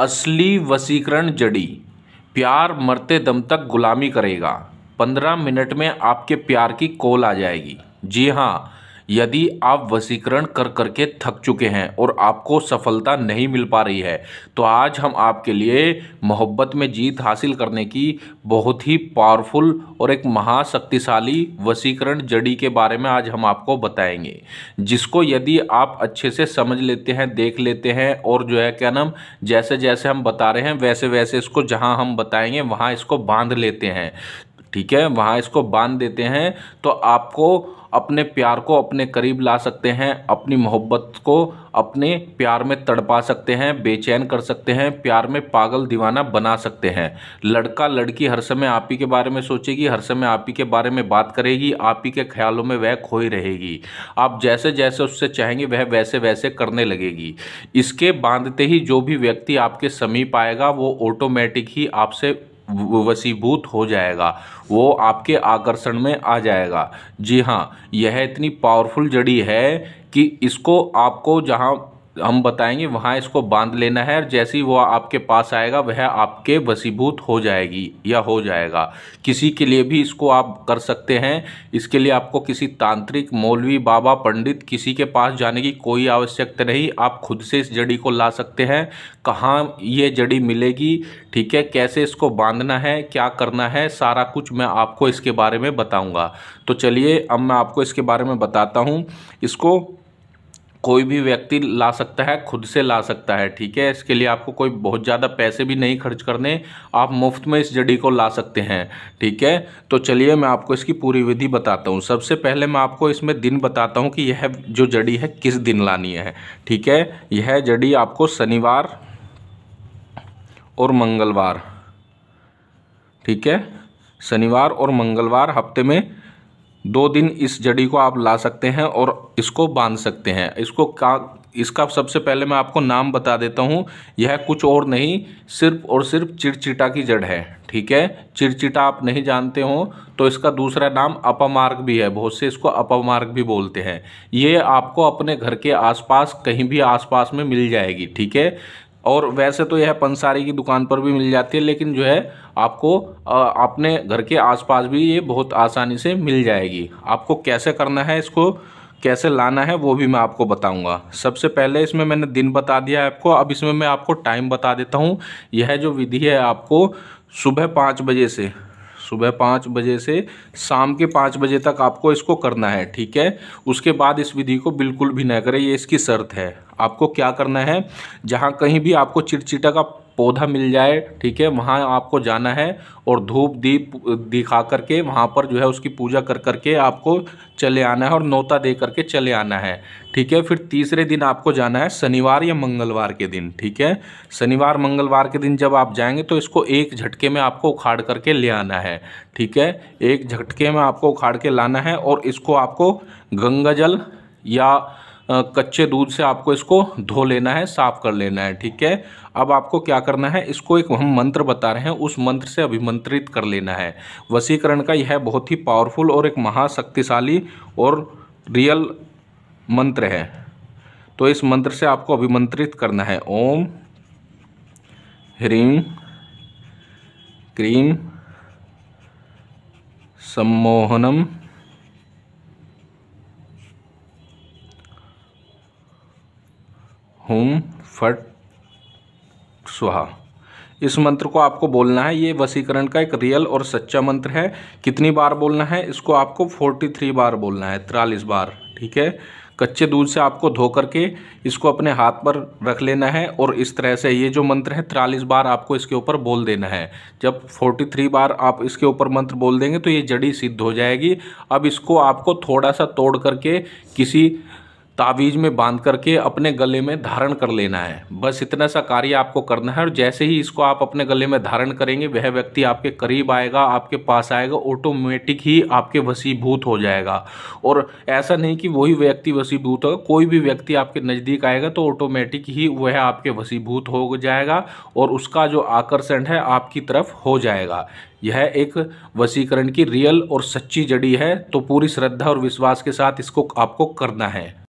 असली वसीकरण जड़ी प्यार मरते दम तक गुलामी करेगा पंद्रह मिनट में आपके प्यार की कॉल आ जाएगी जी हाँ यदि आप वसीकरण कर करके थक चुके हैं और आपको सफलता नहीं मिल पा रही है तो आज हम आपके लिए मोहब्बत में जीत हासिल करने की बहुत ही पावरफुल और एक महाशक्तिशाली वसीकरण जड़ी के बारे में आज हम आपको बताएंगे जिसको यदि आप अच्छे से समझ लेते हैं देख लेते हैं और जो है क्या नाम जैसे जैसे हम बता रहे हैं वैसे वैसे इसको जहाँ हम बताएंगे वहाँ इसको बांध लेते हैं ठीक है वहाँ इसको बांध देते हैं तो आपको अपने प्यार को अपने करीब ला सकते हैं अपनी मोहब्बत को अपने प्यार में तड़पा सकते हैं बेचैन कर सकते हैं प्यार में पागल दीवाना बना सकते हैं लड़का लड़की हर समय आप ही के बारे में सोचेगी हर समय आप ही के बारे में बात करेगी आप ही के ख्यालों में वह खोई रहेगी आप जैसे जैसे उससे चाहेंगे वह वैसे वैसे करने लगेगी इसके बांधते ही जो भी व्यक्ति आपके समीप आएगा वो ऑटोमेटिक ही आपसे वसीभूत हो जाएगा वो आपके आकर्षण में आ जाएगा जी हाँ यह इतनी पावरफुल जड़ी है कि इसको आपको जहाँ हम बताएंगे वहाँ इसको बांध लेना है और जैसे ही वो आपके पास आएगा वह आपके वसीभूत हो जाएगी या हो जाएगा किसी के लिए भी इसको आप कर सकते हैं इसके लिए आपको किसी तांत्रिक मौलवी बाबा पंडित किसी के पास जाने की कोई आवश्यकता नहीं आप खुद से इस जड़ी को ला सकते हैं कहाँ ये जड़ी मिलेगी ठीक है कैसे इसको बांधना है क्या करना है सारा कुछ मैं आपको इसके बारे में बताऊँगा तो चलिए अब मैं आपको इसके बारे में बताता हूँ इसको कोई भी व्यक्ति ला सकता है खुद से ला सकता है ठीक है इसके लिए आपको कोई बहुत ज़्यादा पैसे भी नहीं खर्च करने आप मुफ्त में इस जड़ी को ला सकते हैं ठीक है तो चलिए मैं आपको इसकी पूरी विधि बताता हूँ सबसे पहले मैं आपको इसमें दिन बताता हूँ कि यह जो जड़ी है किस दिन लानी है ठीक है यह जड़ी आपको शनिवार और मंगलवार ठीक है शनिवार और मंगलवार हफ्ते में दो दिन इस जड़ी को आप ला सकते हैं और इसको बांध सकते हैं इसको का इसका सबसे पहले मैं आपको नाम बता देता हूँ यह कुछ और नहीं सिर्फ और सिर्फ चिड़चिटा की जड़ है ठीक है चिड़चिटा आप नहीं जानते हो तो इसका दूसरा नाम अपमार्ग भी है बहुत से इसको अपमार्ग भी बोलते हैं ये आपको अपने घर के आसपास कहीं भी आसपास में मिल जाएगी ठीक है और वैसे तो यह पंसारी की दुकान पर भी मिल जाती है लेकिन जो है आपको अपने घर के आसपास भी ये बहुत आसानी से मिल जाएगी आपको कैसे करना है इसको कैसे लाना है वो भी मैं आपको बताऊंगा सबसे पहले इसमें मैंने दिन बता दिया आपको अब इसमें मैं आपको टाइम बता देता हूँ यह जो विधि है आपको सुबह पाँच बजे से सुबह पाँच बजे से शाम के पाँच बजे तक आपको इसको करना है ठीक है उसके बाद इस विधि को बिल्कुल भी ना करें ये इसकी शर्त है आपको क्या करना है जहाँ कहीं भी आपको चिटचिटा का पौधा मिल जाए ठीक है वहाँ आपको जाना है और धूप दीप दिखा करके वहाँ पर जो है उसकी पूजा कर करके आपको चले आना है और नोता दे करके चले आना है ठीक है फिर तीसरे दिन आपको जाना है शनिवार या मंगलवार के दिन ठीक है शनिवार मंगलवार के दिन जब आप जाएंगे तो इसको एक झटके में आपको उखाड़ करके ले आना है ठीक है एक झटके में आपको उखाड़ के लाना है और इसको आपको गंगा जल या कच्चे दूध से आपको इसको धो लेना है साफ़ कर लेना है ठीक है अब आपको क्या करना है इसको एक हम मंत्र बता रहे हैं उस मंत्र से अभिमंत्रित कर लेना है वसीकरण का यह बहुत ही पावरफुल और एक महाशक्तिशाली और रियल मंत्र है तो इस मंत्र से आपको अभिमंत्रित करना है ओम ह्रीम क्रीम सम्मोहनम ओम फट सुहा इस मंत्र को आपको बोलना है ये वसीकरण का एक रियल और सच्चा मंत्र है कितनी बार बोलना है इसको आपको फोर्टी थ्री बार बोलना है तिरालीस बार ठीक है कच्चे दूध से आपको धो करके इसको अपने हाथ पर रख लेना है और इस तरह से ये जो मंत्र है तिरालीस बार आपको इसके ऊपर बोल देना है जब फोर्टी थ्री बार आप इसके ऊपर मंत्र बोल देंगे तो ये जड़ी सिद्ध हो जाएगी अब इसको आपको थोड़ा सा तोड़ करके किसी ताबीज में बांध करके अपने गले में धारण कर लेना है बस इतना सा कार्य आपको करना है और जैसे ही इसको आप अपने गले में धारण करेंगे वह व्यक्ति आपके करीब आएगा आपके पास आएगा ऑटोमेटिक ही आपके वसीभूत हो जाएगा और ऐसा नहीं कि वही व्यक्ति वसीभूत होगा कोई भी व्यक्ति आपके नज़दीक आएगा तो ऑटोमेटिक ही वह आपके वसीभूत हो जाएगा और उसका जो आकर्षण है आपकी तरफ हो जाएगा यह एक वसीकरण की रियल और सच्ची जड़ी है तो पूरी श्रद्धा और विश्वास के साथ इसको आपको करना है